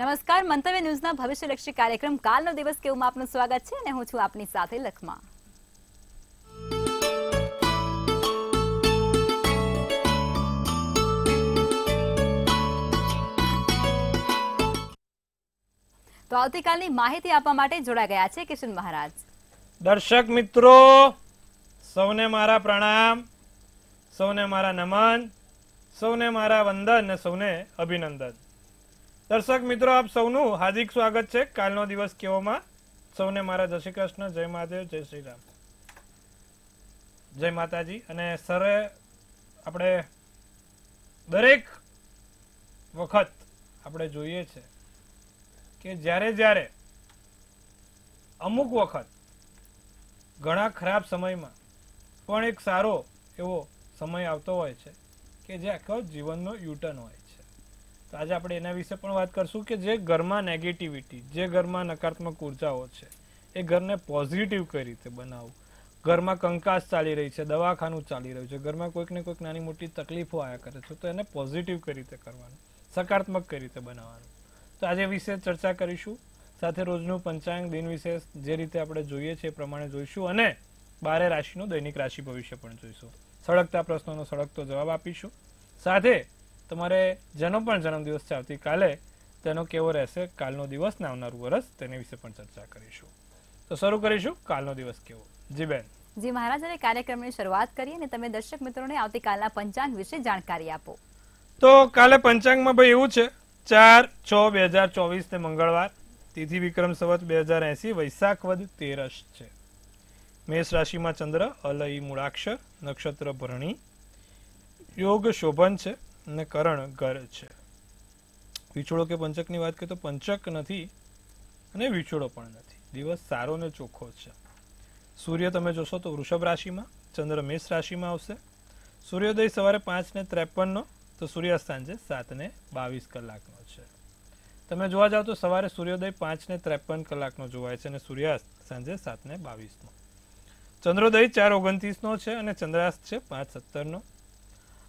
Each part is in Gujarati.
નમસ્કાર મંતવ્ય ન્યૂઝના ભવિષ્યલક્ષી કાર્યક્રમ કાલનો દિવસ કેવું આપનું સ્વાગત છે અને હું છું આપની સાથે લખમા તો આવતીકાલની માહિતી આપવા માટે જોડા ગયા છે કિશન મહારાજ દર્શક મિત્રો સૌને મારા પ્રણામ સૌને મારા નમન સૌને મારા વંદન અને સૌને અભિનંદન દર્શક મિત્રો આપ સૌનું હાર્દિક સ્વાગત છે કાલનો દિવસ કેવોમાં સૌને મારા જય શ્રી કૃષ્ણ જય મહાદેવ જય શ્રી રામ જય માતાજી અને સરે આપણે દરેક વખત આપણે જોઈએ છે કે જ્યારે જ્યારે અમુક વખત ઘણા ખરાબ સમયમાં પણ એક સારો એવો સમય આવતો હોય છે કે જે આખો જીવનનો યુટર્ન હોય તો આજે આપણે એના વિશે પણ વાત કરશું કે જે ઘરમાં નેગેટિવિટી જે ઘરમાં નકારાત્મક ઉર્જાઓ છે એ ઘરને પોઝિટિવ કઈ રીતે બનાવવું ઘરમાં કંકાસ ચાલી રહી છે દવાખાનું ચાલી રહ્યું છે ઘરમાં કોઈક ને કોઈક નાની મોટી તકલીફો આવ્યા કરે છે તો એને પોઝિટિવ કઈ રીતે કરવાનું સકારાત્મક કઈ રીતે બનાવવાનું તો આજે વિશે ચર્ચા કરીશું સાથે રોજનું પંચાંગ દિન વિશેષ જે રીતે આપણે જોઈએ છે એ પ્રમાણે જોઈશું અને બારે રાશિનું દૈનિક રાશિ ભવિષ્ય પણ જોઈશું સળગતા પ્રશ્નોનો સળગતો જવાબ આપીશું સાથે તમારે જેનો પણ જન્મદિવસ છે આવતીકાલે તેનો કેવો રહેશે કાલનો દિવસ ને આવનારું વરસ તેને વિશે પણ ચર્ચા કરીશું તો શરૂ કરીશું કાલનો દિવસ કેવો જી બેન જી મહારાજ અને કાર્યક્રમની શરૂઆત કરીએ અને તમે દર્શક મિત્રોને આવતીકાલના પંચાંગ વિશે જાણકારી આપો તો કાલે પંચાંગમાં ભાઈ એવું છે ચાર છ બે હજાર ચોવીસ ને મંગળવાર તિથિ વિક્રમ સંવત બે હજાર એસી વૈશાખ વદ તેરસ છે મેષ રાશિમાં ચંદ્ર અલય મૂળાક્ષર નક્ષત્ર ભરણી યોગ શોભન છે અને કરણ ઘર છે વિછોડો કે પંચકની વાત કરીએ તો પંચક નથી અને વિછોડો પણ નથી દિવસ સારો ને ચોખ્ખો છે સૂર્ય તમે જોશો તો વૃષભ રાશિમાં ચંદ્ર મેષ રાશિમાં આવશે સૂર્યોદય સવારે પાંચ ને ત્રેપનનો તો સૂર્યાસ્ત સાંજે સાત ને બાવીસ કલાકનો છે તમે જોવા જાઓ તો સવારે સૂર્યોદય પાંચ ને ત્રેપન કલાકનો જોવાય છે અને સૂર્યાસ્ત સાંજે સાત ને બાવીસનો ચંદ્રોદય ચાર ઓગણત્રીસનો છે અને ચંદ્રાસ્ત છે પાંચ સત્તરનો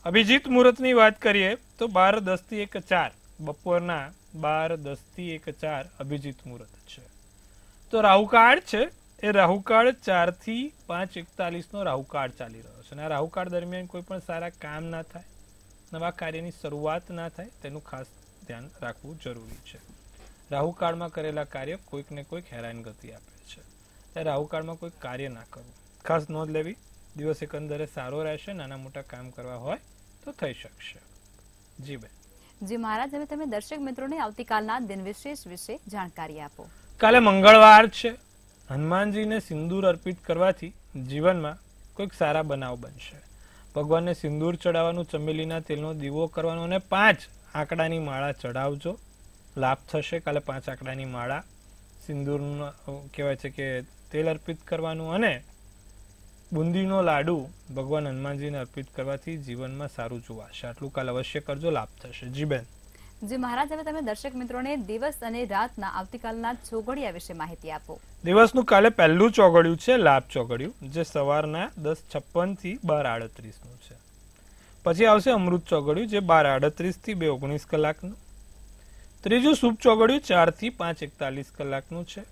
અભિજીત મુહૂર્તની વાત કરીએ તો બાર દસથી એક ચાર બપોરના બાર દસથી એક ચાર અભિજીત મુહૂર્ત છે તો રાહુકાળ છે એ રાહુકાળ ચારથી પાંચ એકતાલીસનો રાહુકાળ ચાલી રહ્યો છે અને આ રાહુકાળ દરમિયાન કોઈ પણ સારા કામ ના થાય નવા કાર્યની શરૂઆત ના થાય તેનું ખાસ ધ્યાન રાખવું જરૂરી છે રાહુકાળમાં કરેલા કાર્ય કોઈકને કોઈક હેરાનગતિ આપે છે ત્યારે રાહુકાળમાં કોઈ કાર્ય ના કરવું ખાસ નોંધ લેવી દિવસ એકંદરે સારો રહેશે નાના મોટા કામ કરવા હોય તો થઈ શકશે જી બેન જી મહારાજ હવે તમે દર્શક મિત્રોને આવતીકાલના દિન વિશેષ વિશે જાણકારી આપો કાલે મંગળવાર છે હનુમાનજીને સિંદૂર અર્પિત કરવાથી જીવનમાં કોઈક સારા બનાવ બનશે ભગવાનને સિંદૂર ચડાવવાનું ચમેલીના તેલનો દીવો કરવાનો અને પાંચ આંકડાની માળા ચડાવજો લાભ થશે કાલે પાંચ આંકડાની માળા સિંદૂરનું કહેવાય છે કે તેલ અર્પિત કરવાનું અને બુંદીનો લાડુ ભગવાન હનુમાનજીને અર્પિત કરવાથી જીવનમાં સારું જોવાશે આટલું કાલ અવશ્ય કરજો લાભ થશે જી બેન જી મહારાજ હવે તમે દર્શક મિત્રોને દિવસ અને રાતના આવતીકાલના ચોગડિયા વિશે માહિતી આપો દિવસનું કાલે પહેલું ચોગડિયું છે લાભ ચોગડિયું જે સવારના દસ છપ્પનથી બાર આડત્રીસનું છે પછી આવશે અમૃત ચોગડિયું જે બાર આડત્રીસથી બે ઓગણીસ કલાકનું ત્રીજું શુભ ચોગડિયું ચારથી પાંચ એકતાલીસ કલાકનું છે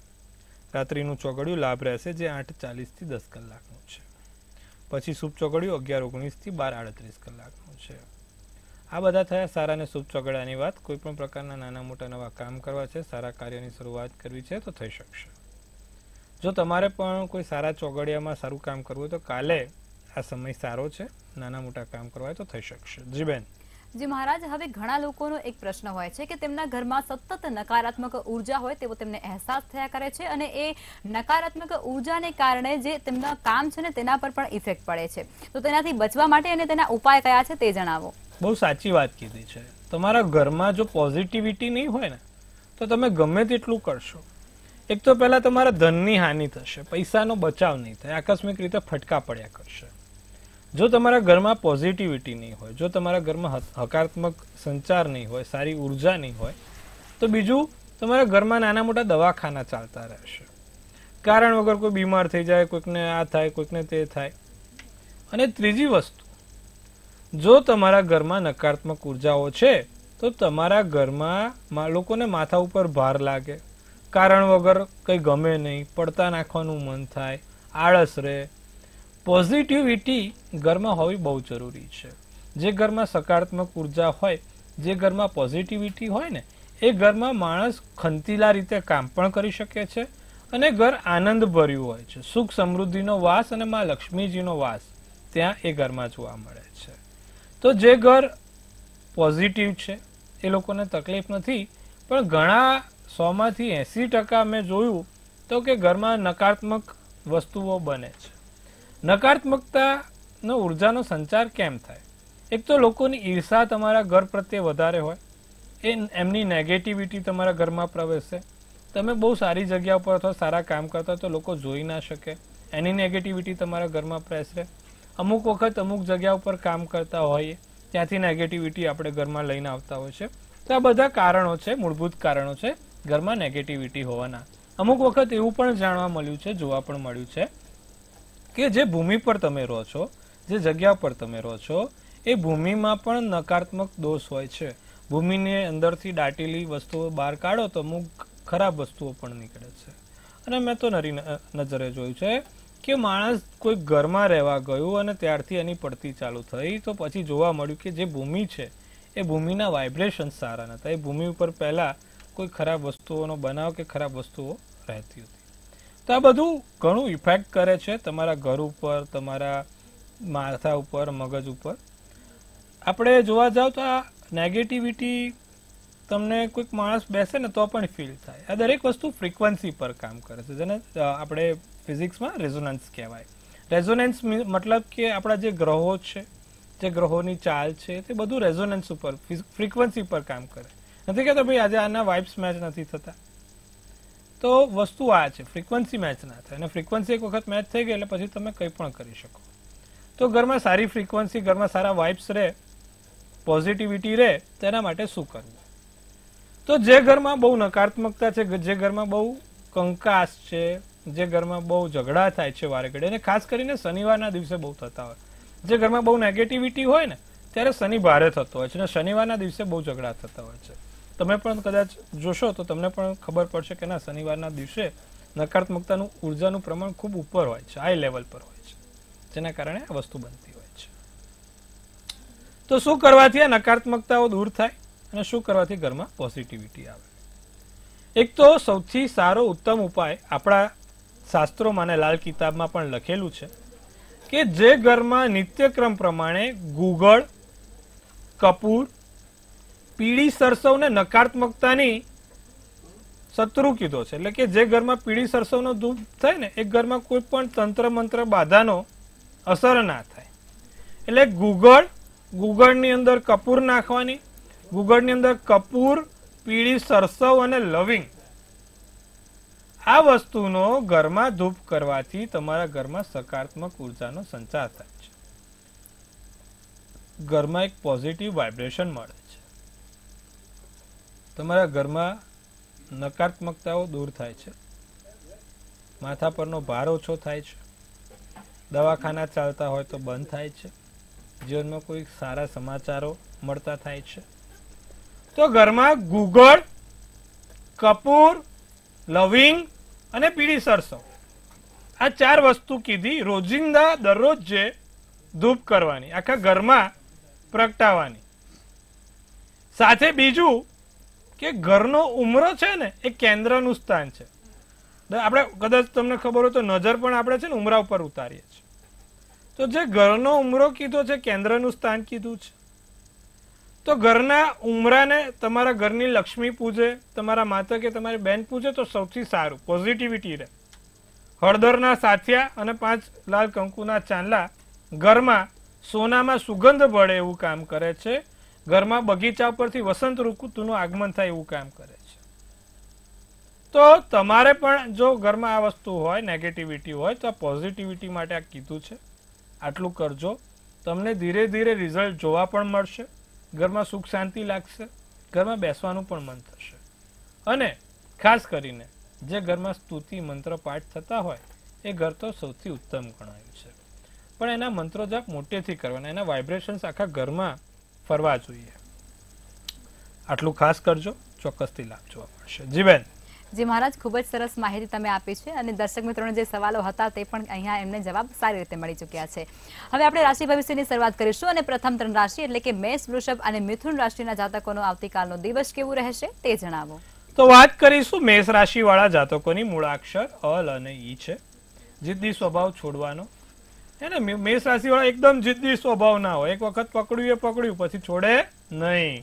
રાત્રિનું ચોગડિયું લાભ રહેશે જે આઠ ચાલીસથી દસ કલાકનું છે પછી શુભ ચોગડિયું અગિયાર ઓગણીસથી બાર આડત્રીસ કલાકનું છે આ બધા થયા સારા અને શુભ ચોગડાની વાત કોઈપણ પ્રકારના નાના મોટા નવા કામ કરવા છે સારા કાર્યની શરૂઆત કરવી છે તો થઈ શકશે જો તમારે પણ કોઈ સારા ચોગડિયામાં સારું કામ કરવું હોય તો કાલે આ સમય સારો છે નાના મોટા કામ કરવા હોય તો થઈ શકશે જી બેન જે મહારાજ હવે ઘણા લોકોનો એક પ્રશ્ન હોય છે કે તેમના ઘરમાં સતત નકારાત્મક ઉર્જા હોય તેવો તેમને અહેસાસ થયા કરે છે અને એ નકારાત્મક ઉર્જાને કારણે જે તેમના કામ છે ને તેના પર પણ ઇફેક્ટ પડે છે તો તેનાથી બચવા માટે અને તેના ઉપાય કયા છે તે જણાવો બહુ સાચી વાત કીધી છે તમારા ઘરમાં જો પોઝિટિવિટી નહીં હોય ને તો તમે ગમે તેટલું કરશો એક તો પહેલાં તમારા ધનની હાનિ થશે પૈસાનો બચાવ નહીં થાય આકસ્મિક રીતે ફટકા પડ્યા કરશે જો તમારા ઘરમાં પોઝિટિવિટી નહીં હોય જો તમારા ઘરમાં હકારાત્મક સંચાર નહીં હોય સારી ઉર્જા નહીં હોય તો બીજું તમારા ઘરમાં નાના મોટા દવાખાના ચાલતા રહેશે કારણ વગર કોઈ બીમાર થઈ જાય કોઈકને આ થાય કોઈકને તે થાય અને ત્રીજી વસ્તુ જો તમારા ઘરમાં નકારાત્મક ઉર્જાઓ છે તો તમારા ઘરમાં લોકોને માથા ઉપર ભાર લાગે કારણ વગર કંઈ ગમે નહીં પડતા નાખવાનું મન થાય આળસ રહે પોઝિટિવિટી ઘરમાં હોવી બહુ જરૂરી છે જે ઘરમાં સકારાત્મક ઉર્જા હોય જે ઘરમાં પોઝિટિવિટી હોય ને એ ઘરમાં માણસ ખંતીલા રીતે કામ પણ કરી શકે છે અને ઘર આનંદભર્યું હોય છે સુખ સમૃદ્ધિનો વાસ અને મા લક્ષ્મીજીનો વાસ ત્યાં એ ઘરમાં જોવા મળે છે તો જે ઘર પોઝિટિવ છે એ લોકોને તકલીફ નથી પણ ઘણા સોમાંથી એંસી ટકા મેં જોયું તો કે ઘરમાં નકારાત્મક વસ્તુઓ બને છે નકારાત્મકતાનો ઉર્જાનો સંચાર કેમ થાય એક તો લોકોની ઈર્ષા તમારા ઘર પ્રત્યે વધારે હોય એ એમની નેગેટિવિટી તમારા ઘરમાં પ્રવેશે તમે બહુ સારી જગ્યા ઉપર અથવા સારા કામ કરતા તો લોકો જોઈ ના શકે એની નેગેટિવિટી તમારા ઘરમાં પ્રવેશે અમુક વખત અમુક જગ્યા ઉપર કામ કરતા હોઈએ ત્યાંથી નેગેટિવિટી આપણે ઘરમાં લઈને આવતા હોય છે તો આ બધા કારણો છે મૂળભૂત કારણો છે ઘરમાં નેગેટિવિટી હોવાના અમુક વખત એવું પણ જાણવા મળ્યું છે જોવા પણ મળ્યું છે કે જે ભૂમિ પર તમે રહો છો જે જગ્યા પર તમે રહો છો એ ભૂમિમાં પણ નકારાત્મક દોષ હોય છે ભૂમિને અંદરથી દાટેલી વસ્તુઓ બહાર કાઢો તો અમુક ખરાબ વસ્તુઓ પણ નીકળે છે અને મેં તો નરી નજરે જોયું છે કે માણસ કોઈ ઘરમાં રહેવા ગયું અને ત્યારથી એની પડતી ચાલુ થઈ તો પછી જોવા મળ્યું કે જે ભૂમિ છે એ ભૂમિના વાઇબ્રેશન સારા નહોતા એ ભૂમિ ઉપર પહેલાં કોઈ ખરાબ વસ્તુઓનો બનાવ કે ખરાબ વસ્તુઓ રહેતી હતી તો આ બધું ઘણું ઇફેક્ટ કરે છે તમારા ઘર ઉપર તમારા માથા ઉપર મગજ ઉપર આપણે જોવા જાઓ તો આ નેગેટિવિટી તમને કોઈક માણસ બેસે ને તો પણ ફીલ થાય આ દરેક વસ્તુ ફ્રિકવન્સી પર કામ કરે છે જેને આપણે ફિઝિક્સમાં રેઝોનન્સ કહેવાય રેઝોનન્સ મતલબ કે આપણા જે ગ્રહો છે જે ગ્રહોની ચાલ છે તે બધું રેઝોનન્સ ઉપર ફ્રિકવન્સી પર કામ કરે નથી કહેતા ભાઈ આજે આના વાઇબ્સ મેચ નથી થતા તો વસ્તુ આ છે ફ્રિકવન્સી મેચ ના થાય અને ફ્રિકવન્સી એક વખત મેચ થઈ ગઈ એટલે પછી તમે કંઈ પણ કરી શકો તો ઘરમાં સારી ફ્રિકવન્સી ઘરમાં સારા વાઇબ્સ રહે પોઝિટિવિટી રહે તેના માટે શું કરવું તો જે ઘરમાં બહુ નકારાત્મકતા છે જે ઘરમાં બહુ કંકાસ છે જે ઘરમાં બહુ ઝઘડા થાય છે વારે ઘડે અને ખાસ કરીને શનિવારના દિવસે બહુ થતા હોય જે ઘરમાં બહુ નેગેટિવિટી હોય ને ત્યારે શનિ ભારે થતો હોય છે અને શનિવારના દિવસે બહુ ઝઘડા થતા હોય છે તમે પણ કદાચ જોશો તો તમને પણ ખબર પડશે કે ના શનિવારના દિવસે નકારાત્મકતાનું ઉર્જાનું પ્રમાણ ખૂબ ઉપર હોય છે હાઈ લેવલ પર હોય છે જેના કારણે આ વસ્તુ બનતી હોય છે તો શું કરવાથી આ નકારાત્મકતાઓ દૂર થાય અને શું કરવાથી ઘરમાં પોઝિટિવિટી આવે એક તો સૌથી સારો ઉત્તમ ઉપાય આપણા શાસ્ત્રોમાં અને લાલ કિતાબમાં પણ લખેલું છે કે જે ઘરમાં નિત્યક્રમ પ્રમાણે ગુગળ કપૂર પીળી ને નકારાત્મકતાની શત્રુ કીધો છે એટલે કે જે ઘરમાં પીળી સરસવનો ધૂપ થાય ને એ ઘરમાં કોઈ પણ તંત્ર મંત્ર બાધાનો અસર ના થાય એટલે ગુગળ ગુગળની અંદર કપૂર નાખવાની ગુગળની અંદર કપૂર પીળી સરસવ અને લવિંગ આ વસ્તુનો ઘરમાં ધૂપ કરવાથી તમારા ઘરમાં સકારાત્મક ઉર્જાનો સંચાર થાય છે ઘરમાં એક પોઝિટિવ વાઇબ્રેશન મળે છે તમારા ઘરમાં નકારાત્મકતાઓ દૂર થાય છે માથા પરનો ભાર ઓછો થાય છે દવાખાના ચાલતા હોય તો બંધ થાય છે જીવનમાં કોઈ સારા સમાચારો મળતા થાય છે તો ઘરમાં ગુગળ કપૂર લવિંગ અને પીળી સરસો આ ચાર વસ્તુ કીધી રોજિંદા દરરોજ જે ધૂપ કરવાની આખા ઘરમાં પ્રગટાવાની સાથે બીજું કે ઘરનો ઉમરો છે ને એ કેન્દ્રનું સ્થાન છે આપણે કદાચ તમને ખબર હોય તો નજર પણ આપણે છે ને ઉમરા ઉપર ઉતારીએ છીએ તો જે ઘરનો ઉમરો કીધો છે કેન્દ્રનું સ્થાન કીધું છે તો ઘરના ઉમરાને તમારા ઘરની લક્ષ્મી પૂજે તમારા માતા કે તમારી બેન પૂજે તો સૌથી સારું પોઝિટિવિટી રહે હળદરના સાથિયા અને પાંચ લાલ કંકુના ચાંદલા ઘરમાં સોનામાં સુગંધ ભળે એવું કામ કરે છે ઘરમાં બગીચા પરથી વસંત ઋતુનું આગમન થાય એવું કામ કરે છે તો તમારે પણ જો ઘરમાં આ વસ્તુ હોય નેગેટિવિટી હોય તો આ પોઝિટિવિટી માટે આ કીધું છે આટલું કરજો તમને ધીરે ધીરે રિઝલ્ટ જોવા પણ મળશે ઘરમાં સુખ શાંતિ લાગશે ઘરમાં બેસવાનું પણ મન થશે અને ખાસ કરીને જે ઘરમાં સ્તુતિ મંત્ર પાઠ થતા હોય એ ઘર તો સૌથી ઉત્તમ ગણાયું છે પણ એના મંત્રો જાપ મોટેથી કરવાના એના વાઇબ્રેશન્સ આખા ઘરમાં ફરવા જોઈએ આટલું ખાસ કરજો ચોક્કસથી લાભ જોવા મળશે જીબેન જે મહારાજ ખૂબ જ સરસ માહિતી તમે આપી છે અને દર્શક મિત્રોને જે સવાલો હતા તે પણ અહીંયા એમને જવાબ સારી રીતે મળી ચૂક્યા છે હવે આપણે રાશિ ભવિષ્યની શરૂઆત કરીશું અને પ્રથમ ત્રણ રાશિ એટલે કે મેષ વૃષભ અને મિથુન રાશિના જાતકોનો આવતીકાલનો દિવસ કેવું રહેશે તે જણાવો તો વાત કરીશું મેષ રાશિવાળા જાતકોની મૂળાક્ષર અલ અને ઈ છે જિદ્દી સ્વભાવ છોડવાનો એને મેષ રાશિવાળા એકદમ જિદ્દી સ્વભાવના હોય એક વખત પકડ્યું એ પકડ્યું પછી છોડે નહીં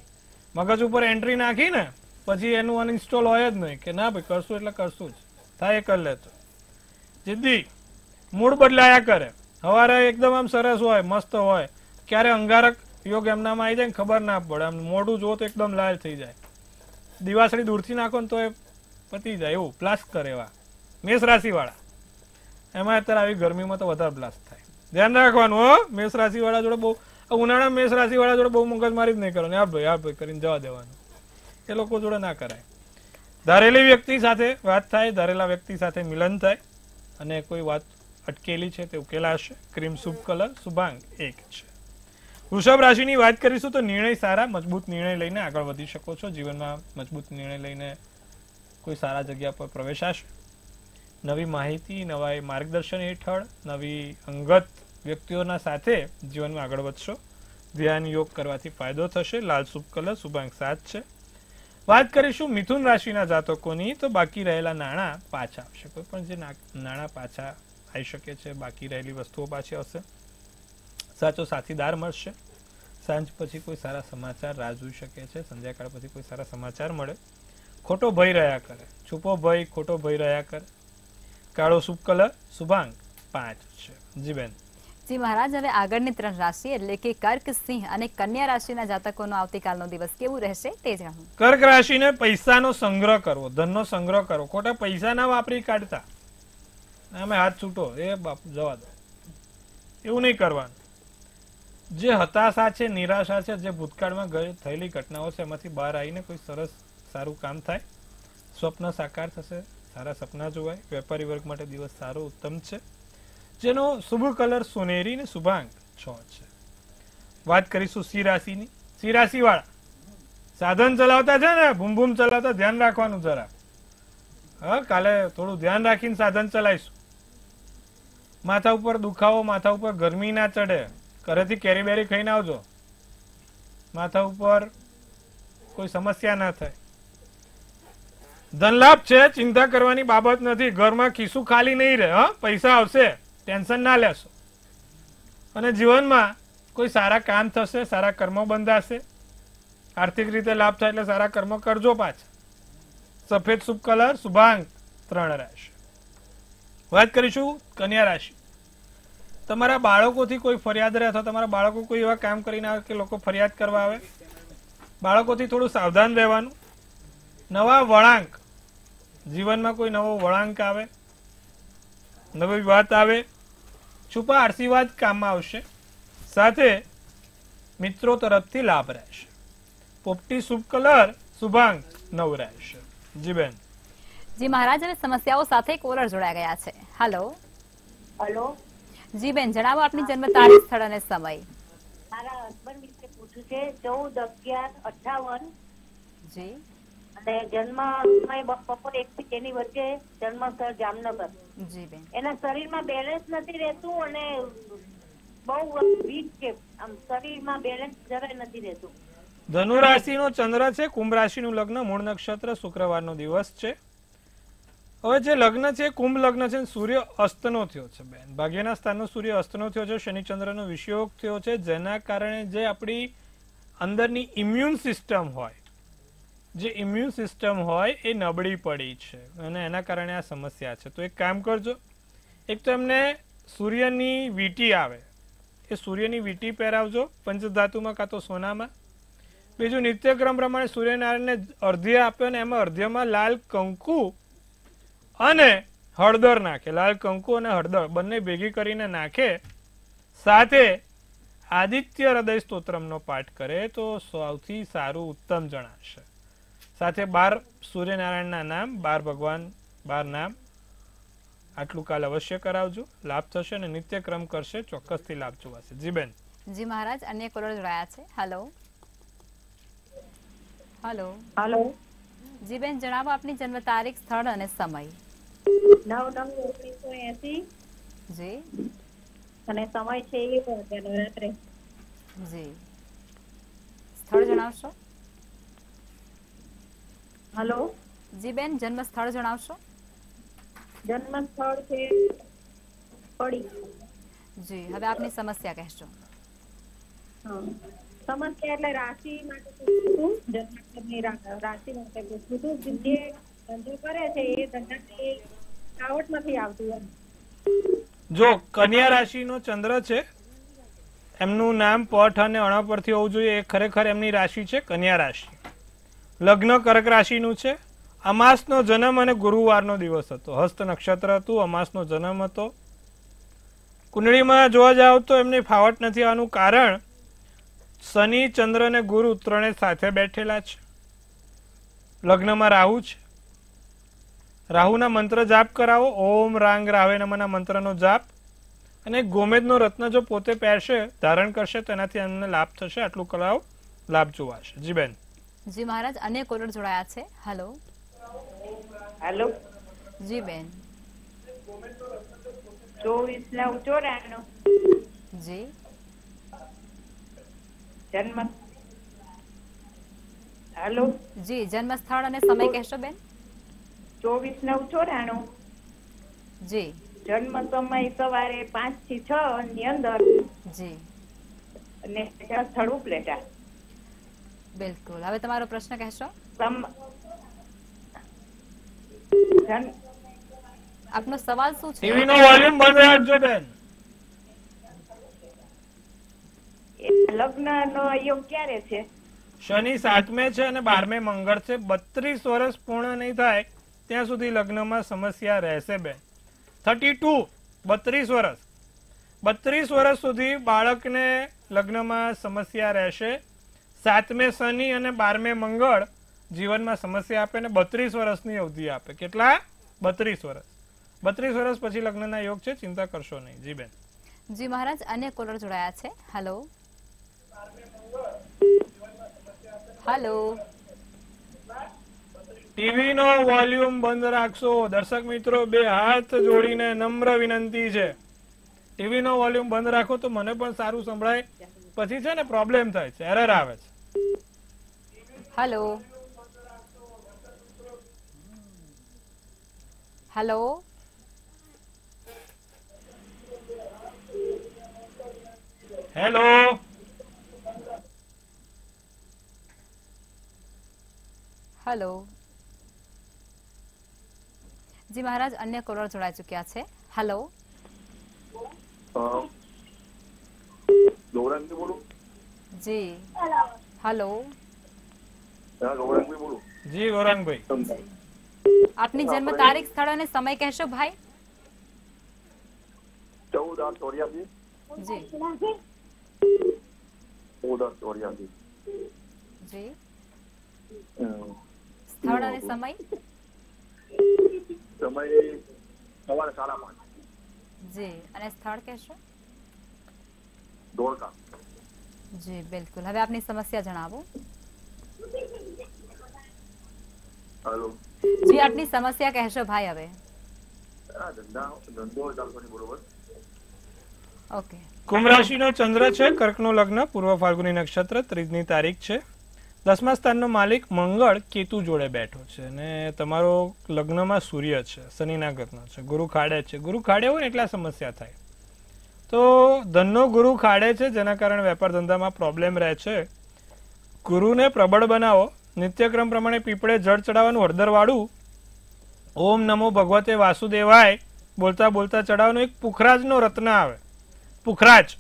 મગજ ઉપર એન્ટ્રી નાખી ને પછી એનું અનઇન્સ્ટોલ હોય જ નહીં કે ના ભાઈ કરશું એટલે કરશું જ થાય એ કરી લેતો જિદ્દી મૂડ બદલાયા કરે હવારે એકદમ આમ સરસ હોય મસ્ત હોય ક્યારે અંગારક યોગ એમનામાં આવી જાય ને ખબર ના પડે આમ મોઢું જો તો એકદમ લાલ થઈ જાય દિવાસળી દૂરથી નાખો ને તો એ પતી જાય એવું પ્લાસ કરે એવા મેષ રાશિવાળા એમાં અત્યારે આવી ગરમીમાં તો વધારે બ્લાસ્ટ થાય ધ્યાન રાખવાનું હો મેષ રાશિ વાળા જોડે બહુ ઉનાળા મેષ રાશિ વાળા જોડે બહુ મગજમારી જ નહીં કરો આ ભાઈ આ ભાઈ કરીને જવા દેવાનું એ લોકો જોડે ના કરાય ધારેલી વ્યક્તિ સાથે વાત થાય ધારેલા વ્યક્તિ સાથે મિલન થાય અને કોઈ વાત અટકેલી છે તે ઉકેલાશે ક્રીમ શુભ કલર શુભાંગ એક છે વૃષભ રાશિની વાત કરીશું તો નિર્ણય સારા મજબૂત નિર્ણય લઈને આગળ વધી શકો છો જીવનમાં મજબૂત નિર્ણય લઈને કોઈ સારા જગ્યા પર પ્રવેશાશે નવી માહિતી નવા માર્ગદર્શન હેઠળ નવી અંગત વ્યક્તિઓના સાથે જીવનમાં આગળ વધશો ધ્યાન યોગ કરવાથી ફાયદો થશે લાલ શુભ કલર શુભાંક સાત છે વાત કરીશું મિથુન રાશિના જાતકોની તો બાકી રહેલા નાણાં પાછા આવશે કોઈ પણ જે નાણાં પાછા આવી શકે છે બાકી રહેલી વસ્તુઓ પાછી આવશે સાચો સાથીદાર મળશે સાંજ પછી કોઈ સારા સમાચાર રાહ જોઈ શકે છે સંધ્યાકાળ પછી કોઈ સારા સમાચાર મળે ખોટો ભય રહ્યા કરે છૂપો ભય ખોટો ભય રહ્યા કરે કાળો શુભ કલર શુભાંક પાંચ છે જી બેન જી મહારાજ હવે આગળની ત્રણ રાશિ એટલે કે કર્ક સિંહ અને કન્યા રાશિના જાતકોનો આવતીકાલનો દિવસ કેવું રહેશે તે જાણો કર્ક રાશિને પૈસાનો સંગ્રહ કરવો ધનનો સંગ્રહ કરવો ખોટા પૈસા ના વાપરી કાઢતા અમે હાથ છૂટો એ બાપ જવા દો એવું નહીં કરવાનું જે હતાશા છે નિરાશા છે જે ભૂતકાળમાં થયેલી ઘટનાઓ છે એમાંથી બહાર આવીને કોઈ સરસ સારું કામ થાય સ્વપ્ન સાકાર થશે સારા સપના જોવાય વેપારી વર્ગ માટે દિવસ સારો ઉત્તમ છે જેનો શુભ કલર સોનેરી ને શુભાંક છ છે વાત કરીશું સી રાશિની સી રાશિવાળા સાધન ચલાવતા છે ને ભૂમ ભૂમ ચલાવતા ધ્યાન રાખવાનું જરા હા કાલે થોડું ધ્યાન રાખીને સાધન ચલાવીશું માથા ઉપર દુખાવો માથા ઉપર ગરમી ના ચડે ઘરેથી કેરી બેરી ખાઈને આવજો માથા ઉપર કોઈ સમસ્યા ના થાય ધનલાભ છે ચિંતા કરવાની બાબત નથી ઘરમાં ખિસ્સું ખાલી નહીં રહે હા પૈસા આવશે ટેન્શન ના લેશો અને જીવનમાં કોઈ સારા કામ થશે સારા કર્મો બંધાશે આર્થિક રીતે લાભ થાય એટલે સારા કર્મો કરજો પાછા સફેદ શુભ કલર શુભાંક ત્રણ રાશિ વાત કરીશું કન્યા રાશિ તમારા બાળકોથી કોઈ ફરિયાદ રહે અથવા તમારા બાળકો કોઈ એવા કામ કરીને આવે કે લોકો ફરિયાદ કરવા આવે બાળકોથી થોડું સાવધાન રહેવાનું નવા વળાંક જીવનમાં કોઈ નવો વળાંક આવે નવી વાત આવે છુપા આશીર્વાદ કામમાં આવશે સાથે મિત્રો તરફથી લાભ રહેશે પોપટી શુભ કલર શુભાંક નવ રહેશે જી બેન જી મહારાજ અને સમસ્યાઓ સાથે કોલર જોડાયા ગયા છે હેલો હેલો જી બેન જણાવો આપની જન્મ તારીખ સ્થળ અને સમય મારા હસબન્ડ વિશે પૂછ્યું છે ચૌદ અગિયાર અઠાવન જી ને જન્મ સમય બપોર એક થી તેની વચ્ચે જન્મ સ્થળ જામનગર એના શરીરમાં બેલેન્સ નથી રહેતું અને બહુ વીક છે આમ શરીરમાં બેલેન્સ જરાય નથી રહેતું ધનુ રાશિ નો ચંદ્ર છે કુંભ રાશિ નું લગ્ન મૂળ નક્ષત્ર શુક્રવાર નો દિવસ છે હવે જે લગ્ન છે કુંભ લગ્ન છે સૂર્ય અસ્તનો થયો છે બેન ભાગ્યના સ્થાનનો સૂર્ય અસ્તનો થયો છે શનિચંદ્ર નો વિષયોગ થયો છે જેના કારણે જે આપણી અંદરની ઇમ્યુન સિસ્ટમ હોય જે ઇમ્યુન સિસ્ટમ હોય એ નબળી પડી છે અને એના કારણે આ સમસ્યા છે તો એક કામ કરજો એક તો એમને સૂર્યની વીંટી આવે એ સૂર્યની વીંટી પહેરાવજો પંચધાતુમાં કાં તો સોનામાં બીજું નિત્યક્રમ પ્રમાણે સૂર્યનારાયણને અર્ધ્ય આપ્યો ને એમાં અર્ધ્યમાં લાલ કંકુ અને હળદર નાખે લાલ કંકુ અને હળદર બંને ભેગી કરીને નાખે સાથે આદિત્ય હૃદય સ્તોત્રમનો પાઠ કરે તો સૌથી સારું ઉત્તમ જણાશે સાથે બાર સૂર્યનારાયણના નામ બાર ભગવાન બાર નામ આટલું કાલ અવશ્ય કરાવજો લાભ થશે અને નિત્યક્રમ કરશે ચોક્કસથી લાભ જોવાશે જી બેન જી મહારાજ અન્ય કોલર જોડાયા છે હેલો હેલો હેલો જી બેન જણાવો આપની જન્મ તારીખ સ્થળ અને સમય જી અને સમય છે એ જાન્યુઆરી જી સ્થળ જણાવશો હલો જી બેન જન્મ સ્થળ જણાવશો જન્મ સ્થળ છે પડી જી હવે આપની સમસ્યા કહેશો સમસ્યા એટલે રાશિ માટે પૂછ્યું જન્મસ્થળની રાશિ માટે પૂછ્યું હતું જે ધંધો કરે છે એ ધંધાથી કાવટ નથી આવતી એમ જો કન્યા રાશિનો ચંદ્ર છે એમનું નામ પઠ અને અણપરથી હોવું જોઈએ એ ખરેખર એમની રાશિ છે કન્યા રાશિ લગ્ન કર્ક રાશિનું છે અમાસનો જન્મ અને ગુરુવારનો દિવસ હતો હસ્ત નક્ષત્ર હતું અમાસનો જન્મ હતો કુંડળીમાં જોવા જાઓ તો એમની ફાવટ નથી આવવાનું કારણ શનિ ચંદ્ર અને ગુરુ ત્રણે સાથે બેઠેલા છે લગ્નમાં રાહુ છે રાહુના મંત્ર જાપ કરાવો ઓમ રાંગ રાવે નમના મંત્રનો જાપ અને ગોમેદનો રત્ન જો પોતે પહેરશે ધારણ કરશે તેનાથી એમને લાભ થશે આટલું કરાવો લાભ જોવાશે જી બેન જી મહારાજ અન્ય કોલર જોડાયા છે હેલો હેલો જી બેન જી જન્મ હેલો જી જન્મ સ્થળ અને સમય કહેશો બેન ચોવીસ નવ ચોરાણું જી જન્મ સમય સવારે પાંચ થી છ ની અંદર જી અને સ્થળ ઉપલેટા બિલકુલ હવે તમારો પ્રશ્ન કહેશો આપનો સવાલ શું છે ટીવી નો વોલ્યુમ બંધ રાખજો બેન લગ્ન યોગ ક્યારે છે શનિ સાતમે છે અને બારમે મંગળ છે બત્રીસ વર્ષ પૂર્ણ નહીં થાય ત્યાં સુધી લગ્નમાં સમસ્યા રહેશે બેન થર્ટી ટુ બત્રીસ વર્ષ બત્રીસ વર્ષ સુધી બાળકને લગ્નમાં સમસ્યા રહેશે સાતમે શનિ અને બારમે મંગળ જીવનમાં સમસ્યા આપે ને બત્રીસ વર્ષની અવધિ આપે કેટલા બત્રીસ વર્ષ બત્રીસ વર્ષ પછી લગ્નના યોગ છે ચિંતા કરશો નહીં જી બેન જી મહારાજ અન્ય કોલર જોડાયા છે હેલો હેલો ટીવી નો વોલ્યુમ બંધ રાખશો દર્શક મિત્રો બે હાથ જોડીને નમ્ર વિનંતી છે ટીવી નો વોલ્યુમ બંધ રાખો તો મને પણ સારું સંભળાય પછી છે ને પ્રોબ્લેમ થાય છે એરર આવે છે હેલો હેલો હેલો હેલો જી મહારાજ અન્ય કોલર જોડાઈ ચુક્યા છે હેલો આપની જન્મ તારીખ સ્થળ અને સમય કહેશો ભાઈ ચૌદ આઠ ચોર્યાસી જી સ્થળ અને સમય સમય સવારે સાડા પાંચ જી અને સ્થળ કહેશો ધોળકા જી બિલકુલ હવે આપની સમસ્યા જણાવો હેલો જી આપની સમસ્યા કહેશો ભાઈ હવે ઓકે કુંભ રાશિનો ચંદ્ર છે કર્કનો લગ્ન પૂર્વ ફાલ્ગુની નક્ષત્ર ત્રીજની તારીખ છે દસમા સ્થાનનો માલિક મંગળ કેતુ જોડે બેઠો છે અને તમારો લગ્નમાં સૂર્ય છે શનિના લગ્ન છે ગુરુ ખાડે છે ગુરુ ખાડે હોય એટલા સમસ્યા થાય તો ધનનો ગુરુ ખાડે છે જેના કારણે વેપાર ધંધામાં પ્રોબ્લેમ રહે છે ગુરુને પ્રબળ બનાવો નિત્યક્રમ પ્રમાણે પીપળે જળ ચડાવવાનું હળદરવાળું ઓમ નમો ભગવતે વાસુદેવાય બોલતા બોલતા ચડાવવાનું એક પુખરાજનો રત્ન આવે પુખરાજ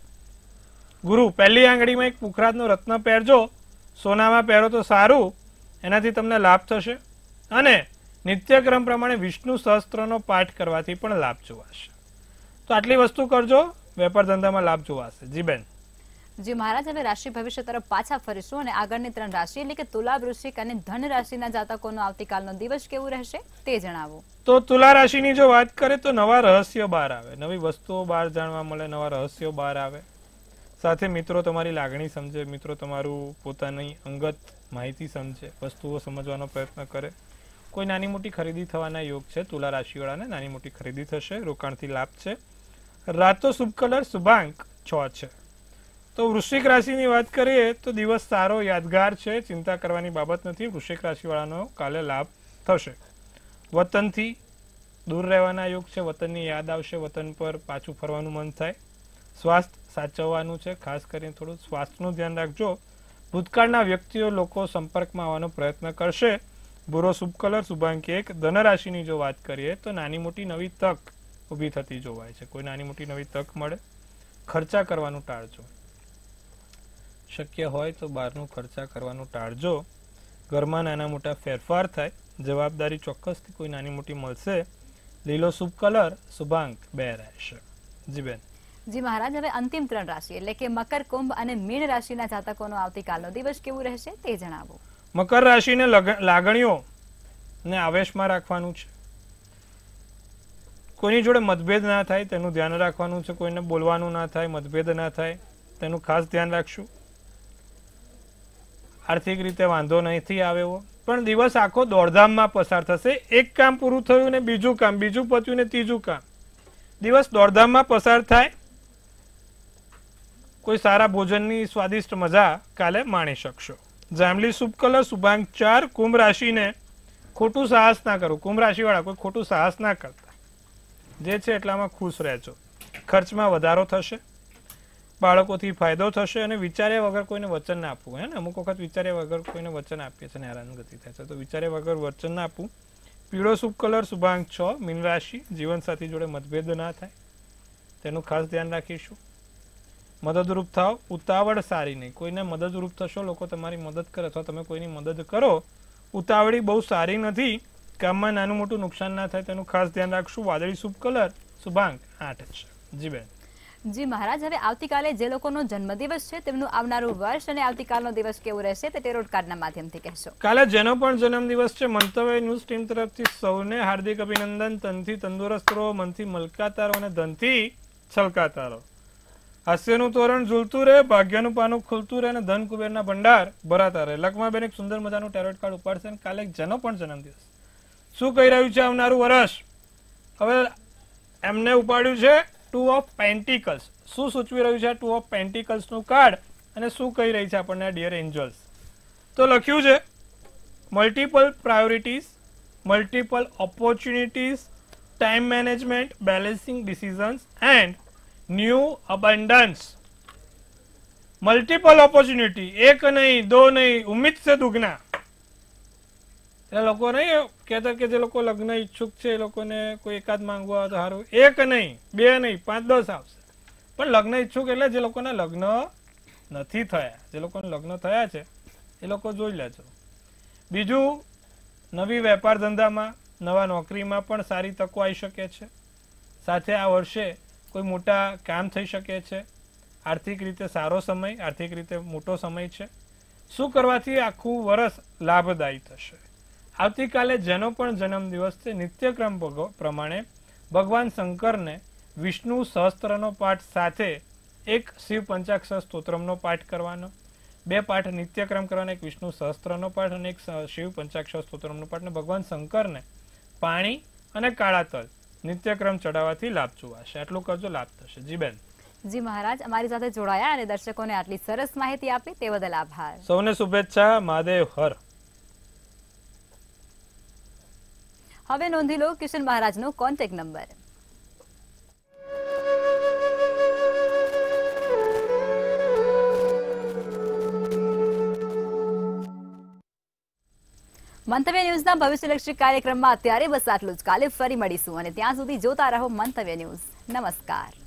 ગુરુ પહેલી આંગળીમાં એક પુખરાજનો રત્ન પહેરજો સોનામાં પહેરો તો સારું એનાથી તમને લાભ થશે અને નિત્યક્રમ પ્રમાણે વિષ્ણુ સહસ્ત્રનો પાઠ કરવાથી પણ લાભ જોવાશે તો આટલી વસ્તુ કરજો વેપાર ધંધામાં લાભ જોવાશે જી બેન જી મહારાજ હવે રાશિ ભવિષ્ય તરફ પાછા ફરીશું અને આગળની ત્રણ રાશિ એટલે કે તુલા વૃશ્ચિક અને ધન રાશિના જાતકોનો આવતીકાલનો દિવસ કેવું રહેશે તે જણાવો તો તુલા રાશિની જો વાત કરે તો નવા રહસ્યો બહાર આવે નવી વસ્તુઓ બહાર જાણવા મળે નવા રહસ્યો બહાર આવે સાથે મિત્રો તમારી લાગણી સમજે મિત્રો તમારું પોતાની અંગત માહિતી સમજે વસ્તુઓ સમજવાનો પ્રયત્ન કરે કોઈ નાની મોટી ખરીદી થવાના યોગ છે તુલા રાશિવાળાને નાની મોટી ખરીદી થશે રોકાણથી લાભ છે રાતો શુભ કલર શુભાંક છ છે તો વૃશ્ચિક રાશિની વાત કરીએ તો દિવસ સારો યાદગાર છે ચિંતા કરવાની બાબત નથી વૃશ્ચિક રાશિવાળાનો કાલે લાભ થશે વતનથી દૂર રહેવાના યોગ છે વતનની યાદ આવશે વતન પર પાછું ફરવાનું મન થાય સ્વાસ્થ્ય સાચવવાનું છે ખાસ કરીને થોડું સ્વાસ્થ્યનું ધ્યાન રાખજો ભૂતકાળના વ્યક્તિઓ લોકો સંપર્કમાં આવવાનો પ્રયત્ન કરશે ભૂરો શુભ કલર શુભાંક એક ધનરાશિની જો વાત કરીએ તો નાની મોટી નવી તક ઊભી થતી જોવાય છે કોઈ નાની મોટી નવી તક મળે ખર્ચા કરવાનું ટાળજો શક્ય હોય તો બહારનું ખર્ચા કરવાનું ટાળજો ઘરમાં નાના મોટા ફેરફાર થાય જવાબદારી ચોક્કસથી કોઈ નાની મોટી મળશે લીલો શુભ કલર શુભાંક બે રહેશે જી બેન જી મહારાજ હવે અંતિમ ત્રણ રાશિ એટલે કે મકર કુંભ અને મીન રાશિના જાતકોનો આવતીકાલનો દિવસ કેવું રહેશે તે જણાવો મકર રાશિને લાગણીઓ ને આવેશમાં રાખવાનું છે કોઈની જોડે મતભેદ ના થાય તેનું ધ્યાન રાખવાનું છે કોઈને બોલવાનું ના થાય મતભેદ ના થાય તેનું ખાસ ધ્યાન રાખશું આર્થિક રીતે વાંધો નથી આવે એવો પણ દિવસ આખો દોડધામમાં પસાર થશે એક કામ પૂરું થયું ને બીજું કામ બીજું પત્યું ને ત્રીજું કામ દિવસ દોડધામમાં પસાર થાય કોઈ સારા ભોજનની સ્વાદિષ્ટ મજા કાલે માણી શકશો જાંબલી શુભ કલર શુભાંક ચાર કુંભ રાશિને ખોટું સાહસ ના કરવું કુંભ રાશિવાળા કોઈ ખોટું સાહસ ના કરતા જે છે એટલામાં ખુશ રહેજો ખર્ચમાં વધારો થશે બાળકોથી ફાયદો થશે અને વિચાર્યા વગર કોઈને વચન ના આપવું હે ને અમુક વખત વિચાર્યા વગર કોઈને વચન આપીએ છીએ અને હેરાનગતિ થાય છે તો વિચાર્યા વગર વચન ના આપવું પીળો શુભ કલર શુભાંક છ મીન રાશિ જીવનસાથી જોડે મતભેદ ના થાય તેનું ખાસ ધ્યાન રાખીશું મદદરૂપ થાવ ઉતાવળ સારી નહીં કોઈને મદદરૂપ થશો લોકો તમારી મદદ કરે અથવા તમે કોઈની મદદ કરો ઉતાવળી બહુ સારી નથી કામમાં નાનું મોટું નુકસાન ના થાય તેનું ખાસ ધ્યાન રાખશું વાદળી શુભ કલર શુભાંક આઠ છે જી બેન જી મહારાજ હવે આવતીકાલે જે લોકોનો જન્મદિવસ છે તેમનું આવનારું વર્ષ અને આવતીકાલનો દિવસ કેવો રહેશે તે ટેરોટ કાર્ડના માધ્યમથી કહેશો કાલે જેનો પણ જન્મદિવસ છે મંતવ્ય ન્યૂઝ ટીમ તરફથી સૌને હાર્દિક અભિનંદન તનથી તંદુરસ્ત રહો મનથી મલકાતારો અને ધનથી છલકાતારો હાસ્યનું તોરણ ઝૂલતું રહે ભાગ્યનું પાનું ખુલતું રહે અને ધન કુબેરના ભંડાર ભરાતા રહે લકમાં બેન એક સુંદર મજાનું ટેરોટ કાર્ડ ઉપાડશે અને કાલે જેનો પણ જન્મદિવસ શું કહી રહ્યું છે આવનારું વર્ષ હવે એમને ઉપાડ્યું છે ટુ ઓફ પેન્ટિકલ્સ શું સૂચવી રહ્યું છે ટુ ઓફ પેન્ટિકલ્સનું કાર્ડ અને શું કહી રહી છે આપણને ડિયર એન્જલ્સ તો લખ્યું છે multiple priorities multiple opportunities time management balancing decisions and new abundance multiple opportunity એક નહીં દો નહીં ઉમ્મીદ છે દુગના એટલે લોકો નહીં કહેતા કે જે લોકો લગ્ન ઈચ્છુક છે એ લોકોને કોઈ એકાદ માંગવા આવે તો સારું એક નહીં બે નહીં પાંચ દસ આવશે પણ લગ્ન ઈચ્છુક એટલે જે લોકોના લગ્ન નથી થયા જે લોકોને લગ્ન થયા છે એ લોકો જોઈ લેજો બીજું નવી વેપાર ધંધામાં નવા નોકરીમાં પણ સારી તકો આવી શકે છે સાથે આ વર્ષે કોઈ મોટા કામ થઈ શકે છે આર્થિક રીતે સારો સમય આર્થિક રીતે મોટો સમય છે શું કરવાથી આખું વરસ લાભદાયી થશે આવતીકાલે જેનો પણ જન્મદિવસ છે નિત્યક્રમ પ્રમાણે ભગવાન શંકરને વિષ્ણુ સહસ્ત્રનો પાઠ સાથે એક શિવ પંચાક્ષર સ્તોત્રમનો પાઠ કરવાનો બે પાઠ નિત્યક્રમ કરવાનો એક વિષ્ણુ સહસ્ત્રનો પાઠ અને એક શિવ પંચાક્ષર સ્તોત્રમનો પાઠ અને ભગવાન શંકરને પાણી અને કાળા તલ નિત્યક્રમ ચડાવવાથી લાભ જોવાશે આટલું કરજો લાભ થશે જી બેન જી મહારાજ અમારી સાથે જોડાયા અને દર્શકોને આટલી સરસ માહિતી આપી તે બદલ આભાર સૌને શુભેચ્છા મહાદેવ હર હવે નોંધી લો કિશન મહારાજનો કોન્ટેક નંબર મંતવ્ય ન્યૂઝના ભવિષ્યલક્ષી કાર્યક્રમમાં અત્યારે બસ આટલું જ કાલે ફરી મળીશું અને ત્યાં સુધી જોતા રહો મંતવ્ય ન્યૂઝ નમસ્કાર